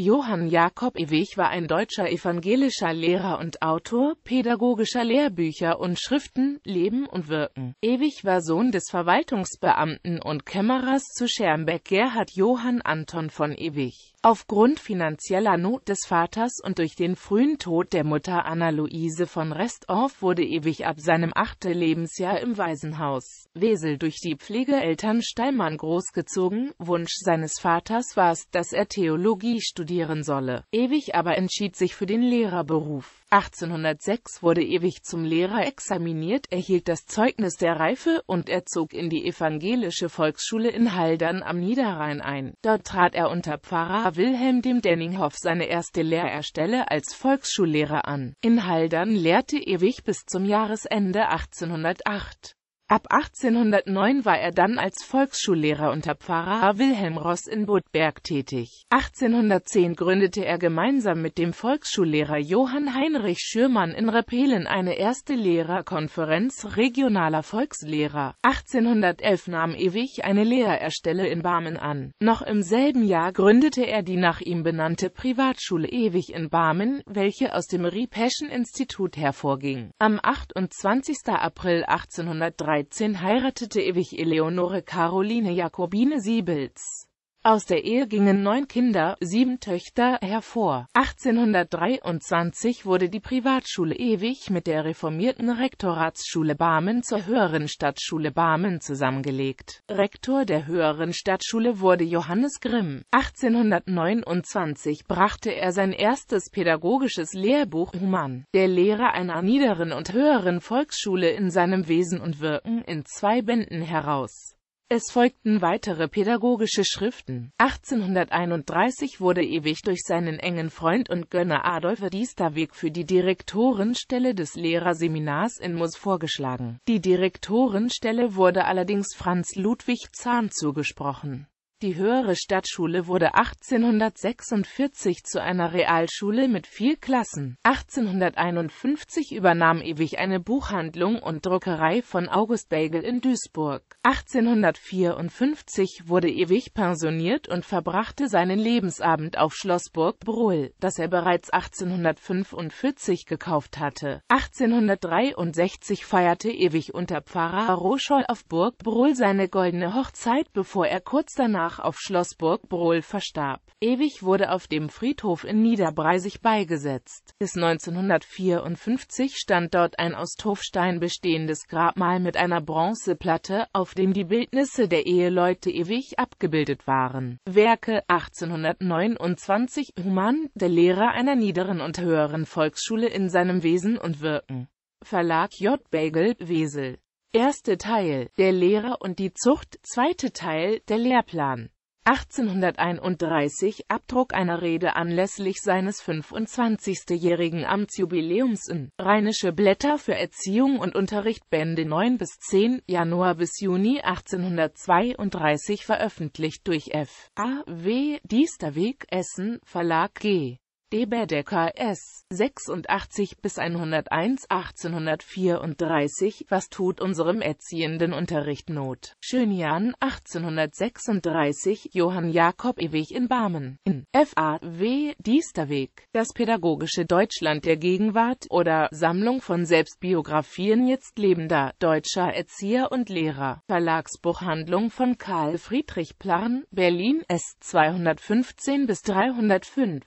Johann Jakob Ewig war ein deutscher evangelischer Lehrer und Autor pädagogischer Lehrbücher und Schriften, Leben und Wirken. Ewig war Sohn des Verwaltungsbeamten und Kämmerers zu Schermbeck Gerhard Johann Anton von Ewig. Aufgrund finanzieller Not des Vaters und durch den frühen Tod der Mutter Anna-Luise von Restorf wurde Ewig ab seinem achten Lebensjahr im Waisenhaus Wesel durch die Pflegeeltern Steinmann großgezogen. Wunsch seines Vaters war es, dass er Theologie studierte studieren solle. Ewig aber entschied sich für den Lehrerberuf. 1806 wurde Ewig zum Lehrer examiniert, erhielt das Zeugnis der Reife und er zog in die evangelische Volksschule in Haldern am Niederrhein ein. Dort trat er unter Pfarrer Wilhelm dem Denninghoff seine erste Lehrerstelle als Volksschullehrer an. In Haldern lehrte Ewig bis zum Jahresende 1808. Ab 1809 war er dann als Volksschullehrer unter Pfarrer Wilhelm Ross in Budberg tätig. 1810 gründete er gemeinsam mit dem Volksschullehrer Johann Heinrich Schürmann in Repelen eine erste Lehrerkonferenz regionaler Volkslehrer. 1811 nahm Ewig eine Lehrerstelle in Barmen an. Noch im selben Jahr gründete er die nach ihm benannte Privatschule Ewig in Barmen, welche aus dem Riepeschen Institut hervorging. Am 28. April 1813 13 heiratete Ewig Eleonore Caroline Jakobine Siebels aus der Ehe gingen neun Kinder, sieben Töchter, hervor. 1823 wurde die Privatschule Ewig mit der reformierten Rektoratsschule Barmen zur höheren Stadtschule Barmen zusammengelegt. Rektor der höheren Stadtschule wurde Johannes Grimm. 1829 brachte er sein erstes pädagogisches Lehrbuch Human, der Lehre einer niederen und höheren Volksschule in seinem Wesen und Wirken in zwei Bänden heraus. Es folgten weitere pädagogische Schriften. 1831 wurde Ewig durch seinen engen Freund und Gönner Adolf Diesterweg für die Direktorenstelle des Lehrerseminars in Mus vorgeschlagen. Die Direktorenstelle wurde allerdings Franz Ludwig Zahn zugesprochen die höhere Stadtschule wurde 1846 zu einer Realschule mit vier Klassen. 1851 übernahm Ewig eine Buchhandlung und Druckerei von August Bägel in Duisburg. 1854 wurde Ewig pensioniert und verbrachte seinen Lebensabend auf Schloss Burg Brohl, das er bereits 1845 gekauft hatte. 1863 feierte Ewig unter Pfarrer Roscholl auf Burg Brohl seine goldene Hochzeit, bevor er kurz danach Eschenbach auf Schloss Burgbrohl verstarb. Ewig wurde auf dem Friedhof in Niederbreisig beigesetzt. Bis 1954 stand dort ein aus Tuffstein bestehendes Grabmal mit einer Bronzeplatte, auf dem die Bildnisse der Eheleute Ewig abgebildet waren. Werke 1829 Humann, der Lehrer einer niederen und höheren Volksschule in seinem Wesen und Wirken. Verlag J. Bagel, Wesel Erste Teil Der Lehrer und die Zucht, zweite Teil Der Lehrplan. 1831 Abdruck einer Rede anlässlich seines 25-jährigen Amtsjubiläums in Rheinische Blätter für Erziehung und Unterricht Bände 9 bis 10 Januar bis Juni 1832 veröffentlicht durch F. A. W. Diesterweg Essen Verlag G. Deberdecker S. 86 bis 101 1834 Was tut unserem erziehenden Unterricht Not? Schönjan 1836 Johann Jakob Ewig in Barmen in F.A.W. Diesterweg Das pädagogische Deutschland der Gegenwart oder Sammlung von Selbstbiografien jetzt lebender deutscher Erzieher und Lehrer Verlagsbuchhandlung von Karl Friedrich Plan Berlin S. 215 bis 305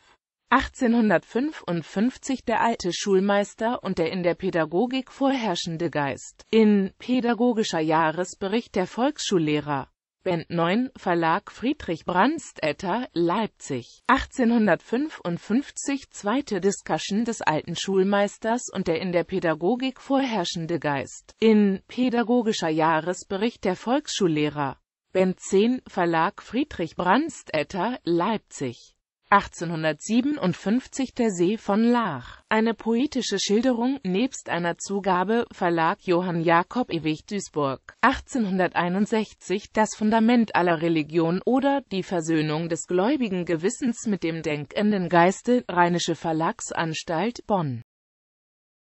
1855 der alte Schulmeister und der in der Pädagogik vorherrschende Geist. In Pädagogischer Jahresbericht der Volksschullehrer. Band 9, Verlag Friedrich Brandstetter, Leipzig. 1855 Zweite Discussion des alten Schulmeisters und der in der Pädagogik vorherrschende Geist. In Pädagogischer Jahresbericht der Volksschullehrer. Band 10, Verlag Friedrich Brandstetter, Leipzig. 1857 Der See von Lach Eine poetische Schilderung, nebst einer Zugabe, Verlag Johann Jakob Ewig Duisburg. 1861 Das Fundament aller Religion oder Die Versöhnung des gläubigen Gewissens mit dem denkenden Geiste, Rheinische Verlagsanstalt, Bonn.